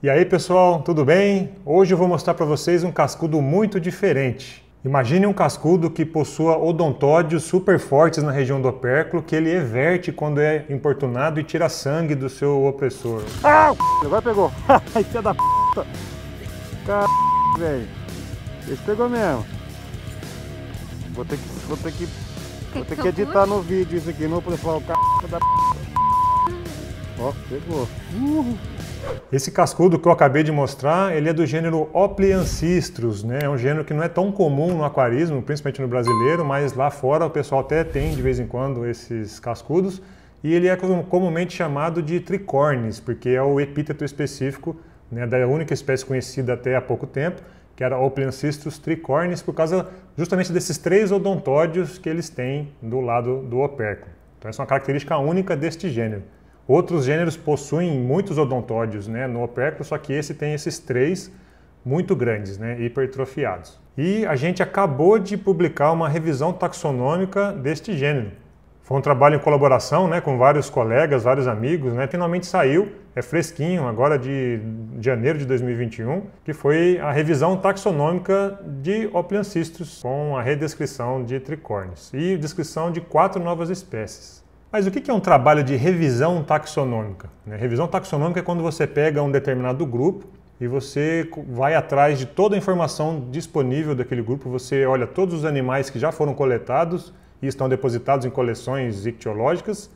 E aí pessoal, tudo bem? Hoje eu vou mostrar para vocês um cascudo muito diferente. Imagine um cascudo que possua odontódeos super fortes na região do opérculo que ele everte quando é importunado e tira sangue do seu opressor. Ah! Agora pegou. Ai é da p***. Caralho, velho. Esse pegou mesmo. Vou ter que... Vou ter que... Vou ter que editar no vídeo isso aqui, não pra falar o c*** da p***. Ó, pegou. Uhum. Esse cascudo que eu acabei de mostrar, ele é do gênero Opliancistrus, né? É um gênero que não é tão comum no aquarismo, principalmente no brasileiro, mas lá fora o pessoal até tem de vez em quando esses cascudos. E ele é comumente chamado de tricornes, porque é o epíteto específico né, da única espécie conhecida até há pouco tempo, que era Opliancistrus tricornis, por causa justamente desses três odontódeos que eles têm do lado do opérculo. Então essa é uma característica única deste gênero. Outros gêneros possuem muitos odontódeos né, no opérculo, só que esse tem esses três muito grandes, né, hipertrofiados. E a gente acabou de publicar uma revisão taxonômica deste gênero. Foi um trabalho em colaboração né, com vários colegas, vários amigos. Né, finalmente saiu, é fresquinho, agora de janeiro de 2021, que foi a revisão taxonômica de Opliancistus, com a redescrição de tricórnios e descrição de quatro novas espécies. Mas o que é um trabalho de revisão taxonômica? Né? Revisão taxonômica é quando você pega um determinado grupo e você vai atrás de toda a informação disponível daquele grupo, você olha todos os animais que já foram coletados e estão depositados em coleções ictiológicas,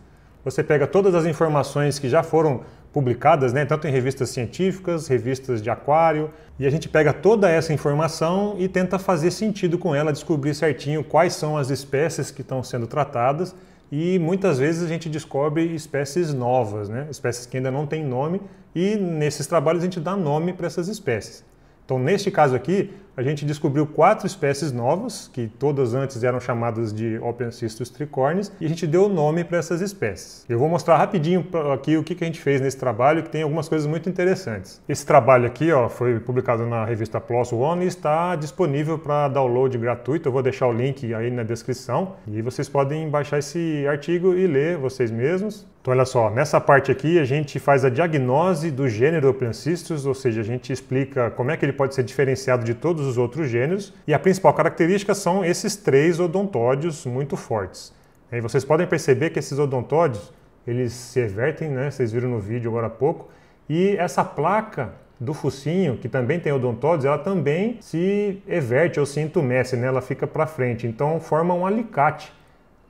você pega todas as informações que já foram publicadas, né, tanto em revistas científicas, revistas de aquário, e a gente pega toda essa informação e tenta fazer sentido com ela, descobrir certinho quais são as espécies que estão sendo tratadas e muitas vezes a gente descobre espécies novas, né? espécies que ainda não têm nome, e nesses trabalhos a gente dá nome para essas espécies. Então, neste caso aqui, a gente descobriu quatro espécies novas, que todas antes eram chamadas de Opencystus tricornis, e a gente deu o nome para essas espécies. Eu vou mostrar rapidinho aqui o que a gente fez nesse trabalho, que tem algumas coisas muito interessantes. Esse trabalho aqui ó, foi publicado na revista PLOS One e está disponível para download gratuito. Eu vou deixar o link aí na descrição e vocês podem baixar esse artigo e ler vocês mesmos. Então, olha só, nessa parte aqui a gente faz a diagnose do gênero Plancistus, ou seja, a gente explica como é que ele pode ser diferenciado de todos os outros gêneros, e a principal característica são esses três odontódeos muito fortes. E vocês podem perceber que esses odontódeos, eles se evertem, né? vocês viram no vídeo agora há pouco, e essa placa do focinho, que também tem odontóides, ela também se everte ou se entumece, né? ela fica para frente, então forma um alicate.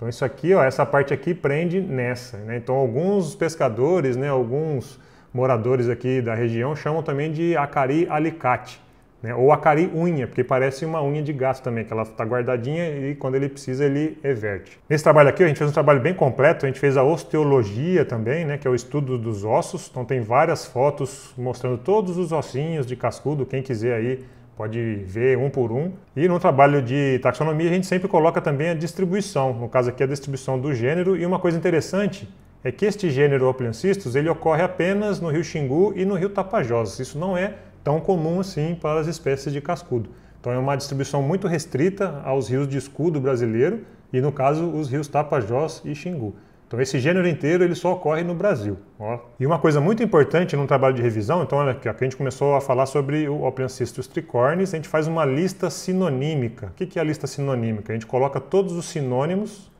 Então isso aqui, ó, essa parte aqui prende nessa. Né? Então alguns pescadores, né, alguns moradores aqui da região chamam também de acari alicate, né? ou acari unha, porque parece uma unha de gato também, que ela está guardadinha e quando ele precisa ele everte. Nesse trabalho aqui a gente fez um trabalho bem completo, a gente fez a osteologia também, né? que é o estudo dos ossos, então tem várias fotos mostrando todos os ossinhos de cascudo, quem quiser aí pode ver um por um. E no trabalho de taxonomia a gente sempre coloca também a distribuição, no caso aqui a distribuição do gênero. E uma coisa interessante é que este gênero Opleancistus ele ocorre apenas no rio Xingu e no rio Tapajós. Isso não é tão comum assim para as espécies de cascudo. Então é uma distribuição muito restrita aos rios de escudo brasileiro e no caso os rios Tapajós e Xingu. Então esse gênero inteiro ele só ocorre no Brasil. Ó. E uma coisa muito importante num trabalho de revisão, então olha aqui, a gente começou a falar sobre o Oplancystus tricornis, a gente faz uma lista sinonímica. O que é a lista sinonímica? A gente coloca todos os sinônimos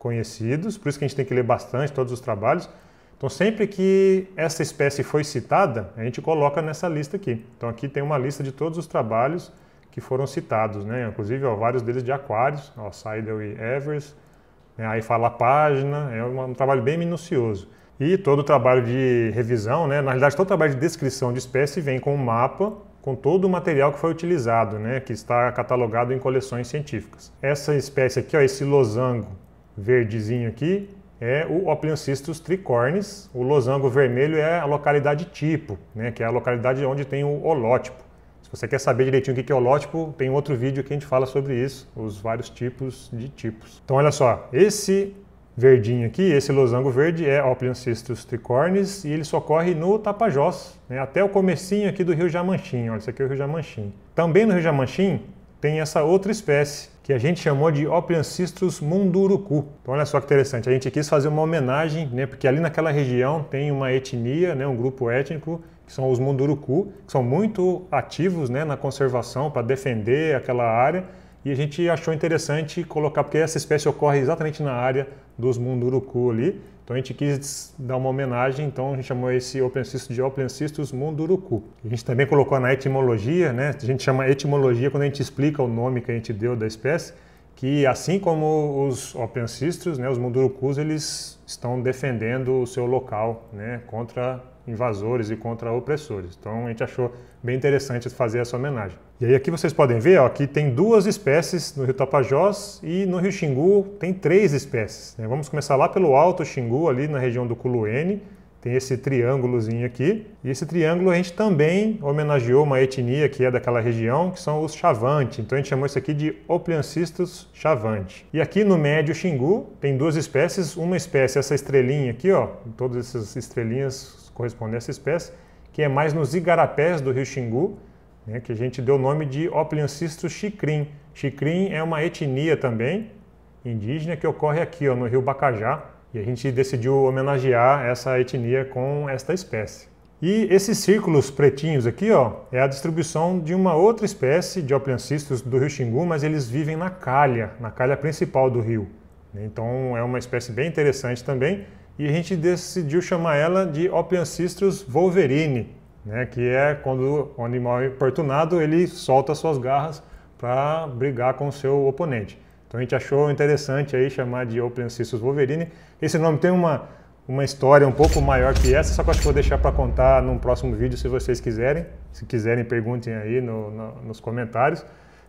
conhecidos, por isso que a gente tem que ler bastante todos os trabalhos. Então sempre que essa espécie foi citada, a gente coloca nessa lista aqui. Então aqui tem uma lista de todos os trabalhos que foram citados, né? Inclusive ó, vários deles de aquários, ó, Seidel e Evers, né? aí fala a página, é um trabalho bem minucioso. E todo o trabalho de revisão, né? na realidade, todo o trabalho de descrição de espécie vem com um mapa com todo o material que foi utilizado, né? que está catalogado em coleções científicas. Essa espécie aqui, ó, esse losango verdezinho aqui, é o Opliancistus tricornis. O losango vermelho é a localidade tipo, né? que é a localidade onde tem o holótipo você quer saber direitinho o que é holótipo, tem outro vídeo que a gente fala sobre isso, os vários tipos de tipos. Então olha só, esse verdinho aqui, esse losango verde é Opliancistus tricornis e ele só ocorre no Tapajós, né? até o comecinho aqui do Rio Jamanchim. Olha, esse aqui é o Rio Jamanchim. Também no Rio Jamanchim tem essa outra espécie, que a gente chamou de Opiancistrus munduruku. Então olha só que interessante, a gente quis fazer uma homenagem, né, porque ali naquela região tem uma etnia, né, um grupo étnico, que são os munduruku, que são muito ativos né, na conservação para defender aquela área e a gente achou interessante colocar, porque essa espécie ocorre exatamente na área dos munduruku ali. Então a gente quis dar uma homenagem, então a gente chamou esse Oplencystus de Oplencistus munduruku. A gente também colocou na etimologia, né? A gente chama etimologia quando a gente explica o nome que a gente deu da espécie, que assim como os Oplencistus, né, os mundurucus, eles estão defendendo o seu local, né, contra invasores e contra opressores. Então a gente achou bem interessante fazer essa homenagem. E aí aqui vocês podem ver, ó, que tem duas espécies no Rio Tapajós e no Rio Xingu tem três espécies. Né? Vamos começar lá pelo Alto Xingu, ali na região do Culuene, tem esse triângulozinho aqui. E esse triângulo a gente também homenageou uma etnia que é daquela região, que são os Chavante. Então a gente chamou isso aqui de Opliancistus Chavante. E aqui no Médio Xingu tem duas espécies. Uma espécie, essa estrelinha aqui, ó, todas essas estrelinhas corresponder a essa espécie, que é mais nos igarapés do rio Xingu, né, que a gente deu o nome de Oplioncistus chicrin. Chicrin é uma etnia também indígena que ocorre aqui ó, no rio Bacajá, e a gente decidiu homenagear essa etnia com esta espécie. E esses círculos pretinhos aqui ó, é a distribuição de uma outra espécie de Oplioncistus do rio Xingu, mas eles vivem na calha, na calha principal do rio. Né. Então é uma espécie bem interessante também, e a gente decidiu chamar ela de Opioncistus wolverine, né, que é quando o animal é importunado ele solta suas garras para brigar com o seu oponente. Então a gente achou interessante aí chamar de Opioncistus wolverine. Esse nome tem uma, uma história um pouco maior que essa, só que acho que vou deixar para contar num próximo vídeo se vocês quiserem. Se quiserem, perguntem aí no, no, nos comentários.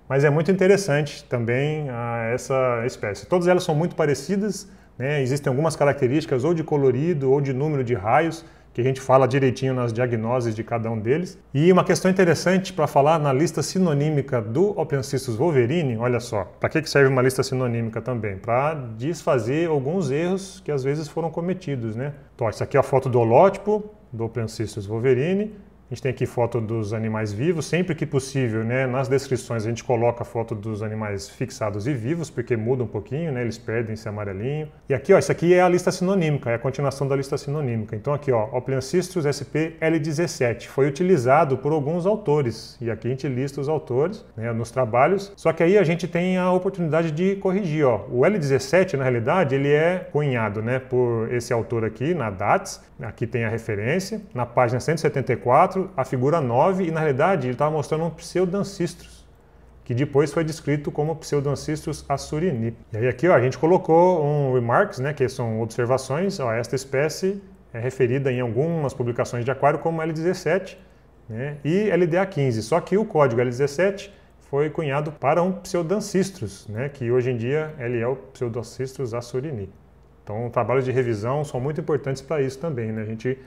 Mas é muito interessante também a, ah, essa espécie. Todas elas são muito parecidas, né? Existem algumas características ou de colorido ou de número de raios que a gente fala direitinho nas diagnoses de cada um deles. E uma questão interessante para falar na lista sinonímica do Opensissus wolverine, olha só, para que serve uma lista sinonímica também? Para desfazer alguns erros que às vezes foram cometidos, né? Então, isso aqui é a foto do holótipo do Opensissus wolverine, a gente tem aqui foto dos animais vivos, sempre que possível, né? Nas descrições a gente coloca foto dos animais fixados e vivos, porque muda um pouquinho, né? Eles perdem esse amarelinho. E aqui, ó, isso aqui é a lista sinonímica, é a continuação da lista sinonímica. Então aqui, ó, Oplancistrus sp L17 foi utilizado por alguns autores. E aqui a gente lista os autores, né, nos trabalhos. Só que aí a gente tem a oportunidade de corrigir, ó. O L17, na realidade, ele é cunhado, né, por esse autor aqui, na DATS. Aqui tem a referência, na página 174 a figura 9, e na realidade ele estava mostrando um pseudancistros, que depois foi descrito como pseudancistros assurini. E aí aqui ó, a gente colocou um remarks, né, que são observações, ó, esta espécie é referida em algumas publicações de aquário como L17 né, e LDA15, só que o código L17 foi cunhado para um pseudancistros, né, que hoje em dia ele é o pseudancistros assurini. Então, trabalhos de revisão são muito importantes para isso também, né? A gente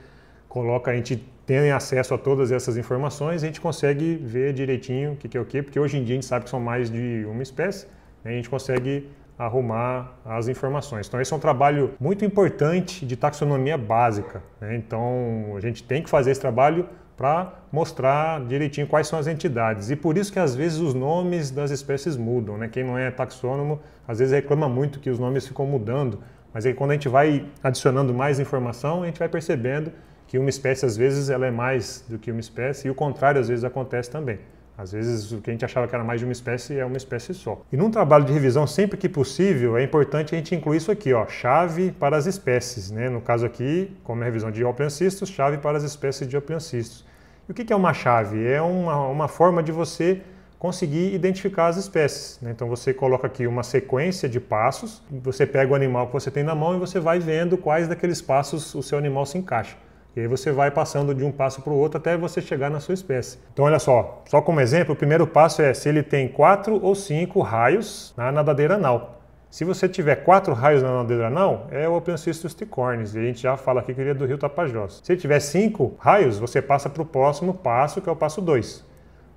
coloca, a gente terem acesso a todas essas informações, a gente consegue ver direitinho o que, que é o que, porque hoje em dia a gente sabe que são mais de uma espécie, né? a gente consegue arrumar as informações. Então esse é um trabalho muito importante de taxonomia básica. Né? Então a gente tem que fazer esse trabalho para mostrar direitinho quais são as entidades. E por isso que às vezes os nomes das espécies mudam, né? Quem não é taxônomo às vezes reclama muito que os nomes ficam mudando, mas aí quando a gente vai adicionando mais informação, a gente vai percebendo que uma espécie às vezes ela é mais do que uma espécie e o contrário às vezes acontece também. Às vezes o que a gente achava que era mais de uma espécie é uma espécie só. E num trabalho de revisão, sempre que possível, é importante a gente incluir isso aqui, ó, chave para as espécies. Né? No caso aqui, como é revisão de oplancistos, chave para as espécies de oplancistos. E o que é uma chave? É uma, uma forma de você conseguir identificar as espécies. Né? Então você coloca aqui uma sequência de passos, você pega o animal que você tem na mão e você vai vendo quais daqueles passos o seu animal se encaixa. E aí você vai passando de um passo para o outro até você chegar na sua espécie. Então olha só, só como exemplo, o primeiro passo é se ele tem quatro ou cinco raios na nadadeira anal. Se você tiver quatro raios na nadadeira anal, é o Opencystus ticornis, e a gente já fala aqui que ele é do rio Tapajós. Se ele tiver cinco raios, você passa para o próximo passo, que é o passo 2.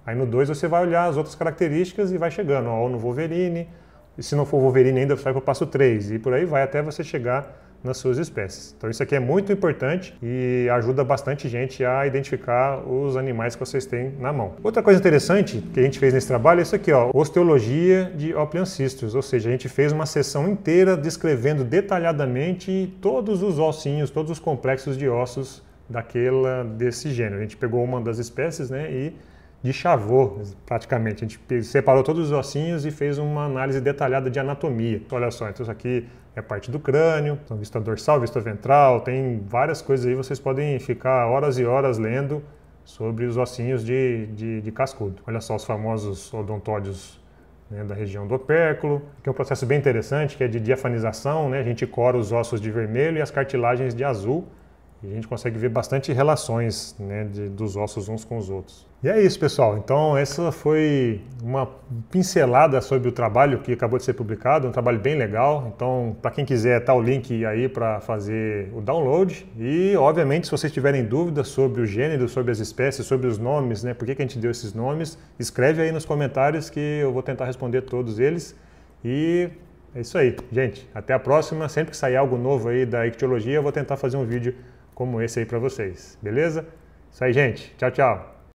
Aí no 2 você vai olhar as outras características e vai chegando, ó, ou no Wolverine, e se não for Wolverine ainda, sai para o passo 3, e por aí vai até você chegar nas suas espécies. Então isso aqui é muito importante e ajuda bastante gente a identificar os animais que vocês têm na mão. Outra coisa interessante que a gente fez nesse trabalho é isso aqui, ó, osteologia de Opliancistus, ou seja, a gente fez uma sessão inteira descrevendo detalhadamente todos os ossinhos, todos os complexos de ossos daquela desse gênero. A gente pegou uma das espécies, né, e de chavô, praticamente. A gente separou todos os ossinhos e fez uma análise detalhada de anatomia. Olha só, então isso aqui é parte do crânio, então vista dorsal, vista ventral, tem várias coisas aí, vocês podem ficar horas e horas lendo sobre os ossinhos de, de, de cascudo. Olha só os famosos odontódios né, da região do opérculo, que é um processo bem interessante, que é de diafanização, né? a gente cora os ossos de vermelho e as cartilagens de azul, e a gente consegue ver bastante relações né, de, dos ossos uns com os outros. E é isso, pessoal. Então, essa foi uma pincelada sobre o trabalho que acabou de ser publicado, um trabalho bem legal. Então, para quem quiser, tá o link aí para fazer o download. E, obviamente, se vocês tiverem dúvidas sobre o gênero, sobre as espécies, sobre os nomes, né, por que, que a gente deu esses nomes, escreve aí nos comentários que eu vou tentar responder todos eles. E é isso aí, gente. Até a próxima. Sempre que sair algo novo aí da ictiologia, eu vou tentar fazer um vídeo como esse aí para vocês. Beleza? Isso aí, gente. Tchau, tchau.